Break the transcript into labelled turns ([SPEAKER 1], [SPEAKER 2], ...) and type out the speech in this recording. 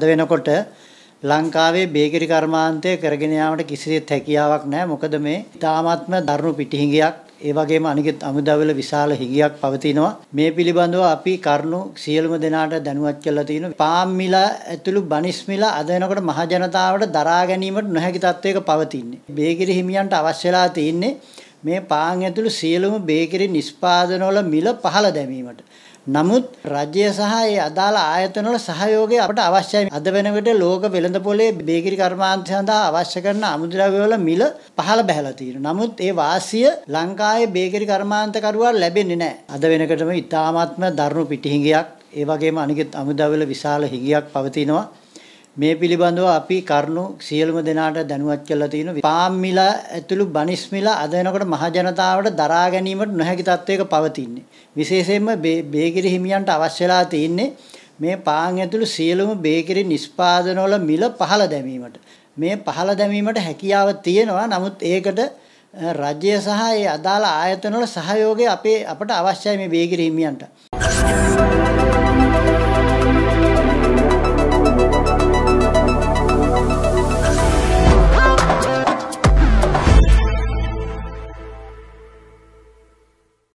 [SPEAKER 1] අද වෙනකොට ලංකාවේ බේකරි කර්මාන්තය කරගෙන යාමට කිසිසේත් හැකියාවක් නැහැ. මොකද මේ තාමත්ම දරුණු පිටිහිඟියක්, ඒ වගේම අනිකුත් අමුදවල විශාල හිඟියක් පවතිනවා. මේ පිළිබඳව අපි කරුණු සියලුම දෙනාට දැනුවත් කරලා තියෙනවා. පාම් මිල ඇතුළු බනිස් මිල අද වෙනකොට මහ ජනතාවට දරා ගැනීමට නොහැකි තත්වයක පවතින්නේ. බේකරි හිමියන්ට අවශ්‍යලා තියෙන්නේ මේ පාන් ඇතුළු සියලුම බේකරි නිෂ්පාදනවල මිල පහළ දැමීමට. නමුත් රජය සහ ඒ අදාළ ආයතන වල සහයෝගය අපට අවශ්‍යයි. අද වෙනකොට ලෝක වෙළඳ පොලේ බේකිරි කර්මාන්තය සඳහා අවශ්‍ය කරන අමුද්‍රව්‍ය වල මිල පහළ බැහැලා තියෙනවා. නමුත් ඒ වාසිය ලංකාවේ බේකිරි කර්මාන්තකරුවා ලැබෙන්නේ නැහැ. අද වෙනකොටම ඉතාමත්ම දරුණු පිටිහිඟයක් ඒ වගේම අනිකුත් අමුද්‍රව්‍ය වල විශාල හිඟයක් පවතිනවා. මේ පිළිබඳව අපි කරුණු සියලුම දෙනාට දැනුවත් කරලා තියෙනවා. පාම් මිල ඇතුළු බනිස් මිල අද වෙනකොට මහ ජනතාවට දරා ගැනීමට නොහැකි තත්වයක පවතින්නේ. විශේෂයෙන්ම බේකිරි හිමියන්ට අවශ්‍ය වෙලා තියෙන්නේ මේ පාන් ඇතුළු සියලුම බේකිරි නිෂ්පාදනවල මිල පහළ දැමීමට. මේ පහළ දැමීමට හැකියාව තියෙනවා. නමුත් ඒකට රජය සහ ඒ අදාළ ආයතනවල සහයෝගය අපේ අපට අවශ්‍යයි මේ බේකිරි හිමියන්ට.